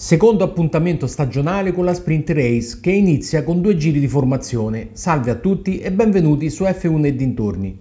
Secondo appuntamento stagionale con la Sprint Race che inizia con due giri di formazione. Salve a tutti e benvenuti su F1 e dintorni.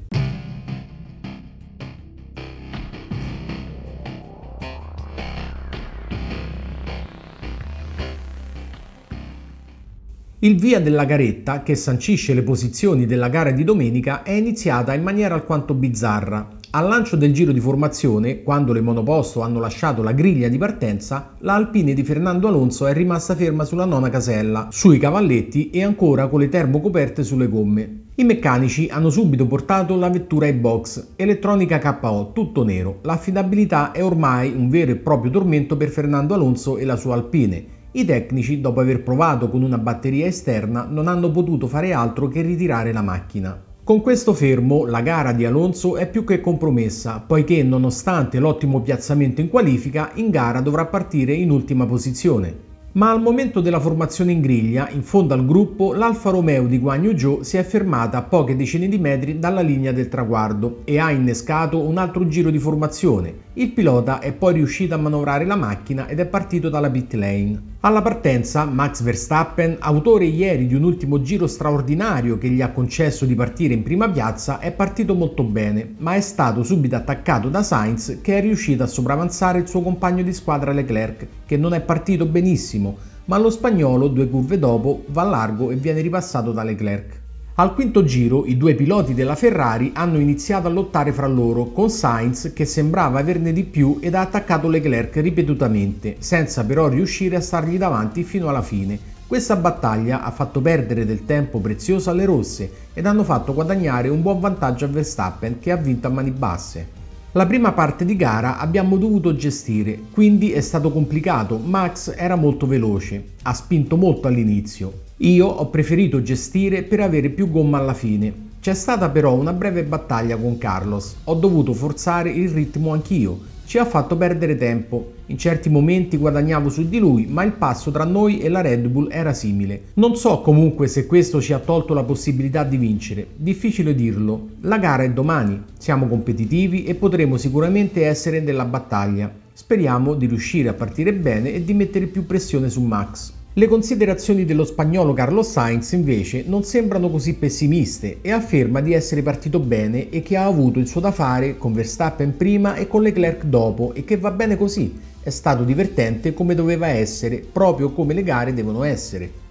Il via della garetta, che sancisce le posizioni della gara di domenica, è iniziata in maniera alquanto bizzarra. Al lancio del giro di formazione, quando le monoposto hanno lasciato la griglia di partenza, la Alpine di Fernando Alonso è rimasta ferma sulla nona casella, sui cavalletti e ancora con le termocoperte sulle gomme. I meccanici hanno subito portato la vettura ai box, elettronica KO, tutto nero. L'affidabilità è ormai un vero e proprio tormento per Fernando Alonso e la sua Alpine, i tecnici, dopo aver provato con una batteria esterna, non hanno potuto fare altro che ritirare la macchina. Con questo fermo la gara di Alonso è più che compromessa, poiché nonostante l'ottimo piazzamento in qualifica, in gara dovrà partire in ultima posizione. Ma al momento della formazione in griglia, in fondo al gruppo, l'Alfa Romeo di Guagno Joe si è fermata a poche decine di metri dalla linea del traguardo e ha innescato un altro giro di formazione, il pilota è poi riuscito a manovrare la macchina ed è partito dalla pit lane. Alla partenza, Max Verstappen, autore ieri di un ultimo giro straordinario che gli ha concesso di partire in prima piazza, è partito molto bene, ma è stato subito attaccato da Sainz che è riuscito a sopravanzare il suo compagno di squadra Leclerc, che non è partito benissimo, ma lo spagnolo, due curve dopo, va largo e viene ripassato da Leclerc. Al quinto giro i due piloti della Ferrari hanno iniziato a lottare fra loro, con Sainz che sembrava averne di più ed ha attaccato Leclerc ripetutamente, senza però riuscire a stargli davanti fino alla fine. Questa battaglia ha fatto perdere del tempo prezioso alle rosse ed hanno fatto guadagnare un buon vantaggio a Verstappen che ha vinto a mani basse. La prima parte di gara abbiamo dovuto gestire, quindi è stato complicato, Max era molto veloce, ha spinto molto all'inizio. Io ho preferito gestire per avere più gomma alla fine. C'è stata però una breve battaglia con Carlos, ho dovuto forzare il ritmo anch'io, ci ha fatto perdere tempo, in certi momenti guadagnavo su di lui, ma il passo tra noi e la Red Bull era simile. Non so comunque se questo ci ha tolto la possibilità di vincere, difficile dirlo. La gara è domani, siamo competitivi e potremo sicuramente essere nella battaglia. Speriamo di riuscire a partire bene e di mettere più pressione su Max. Le considerazioni dello spagnolo Carlos Sainz invece non sembrano così pessimiste e afferma di essere partito bene e che ha avuto il suo da fare con Verstappen prima e con Leclerc dopo e che va bene così, è stato divertente come doveva essere, proprio come le gare devono essere.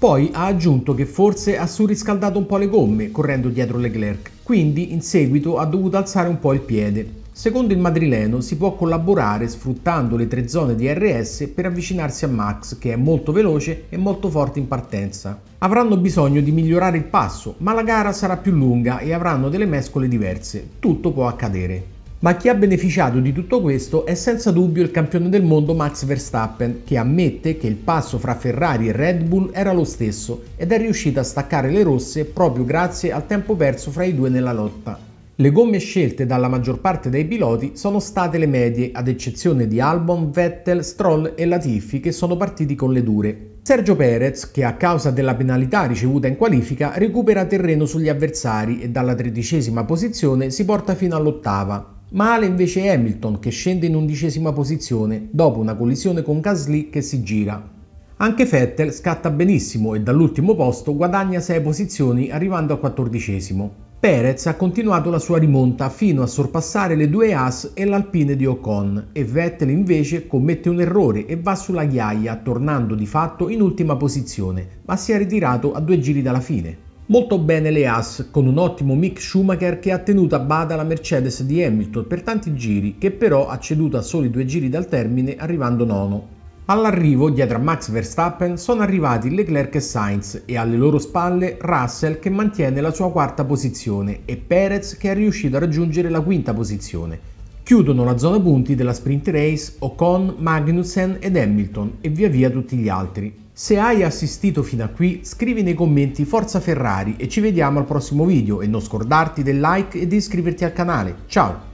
Poi ha aggiunto che forse ha surriscaldato un po' le gomme correndo dietro Leclerc, quindi in seguito ha dovuto alzare un po' il piede. Secondo il madrileno si può collaborare sfruttando le tre zone di RS per avvicinarsi a Max che è molto veloce e molto forte in partenza. Avranno bisogno di migliorare il passo, ma la gara sarà più lunga e avranno delle mescole diverse. Tutto può accadere. Ma chi ha beneficiato di tutto questo è senza dubbio il campione del mondo Max Verstappen, che ammette che il passo fra Ferrari e Red Bull era lo stesso ed è riuscito a staccare le rosse proprio grazie al tempo perso fra i due nella lotta. Le gomme scelte dalla maggior parte dei piloti sono state le medie, ad eccezione di Albon, Vettel, Stroll e Latifi che sono partiti con le dure. Sergio Perez, che a causa della penalità ricevuta in qualifica, recupera terreno sugli avversari e dalla tredicesima posizione si porta fino all'ottava. Male invece Hamilton che scende in undicesima posizione dopo una collisione con Gasly che si gira. Anche Vettel scatta benissimo e dall'ultimo posto guadagna 6 posizioni arrivando al 14. Perez ha continuato la sua rimonta fino a sorpassare le due As e l'Alpine di Ocon e Vettel invece commette un errore e va sulla ghiaia tornando di fatto in ultima posizione ma si è ritirato a due giri dalla fine molto bene le Haas con un ottimo Mick Schumacher che ha tenuto a bada la Mercedes di Hamilton per tanti giri che però ha ceduto a soli due giri dal termine arrivando nono. All'arrivo, dietro a Max Verstappen, sono arrivati Leclerc e Sainz e alle loro spalle Russell che mantiene la sua quarta posizione e Perez che è riuscito a raggiungere la quinta posizione, Chiudono la zona punti della sprint race Ocon, Magnussen ed Hamilton e via via tutti gli altri. Se hai assistito fino a qui scrivi nei commenti Forza Ferrari e ci vediamo al prossimo video e non scordarti del like e di iscriverti al canale. Ciao!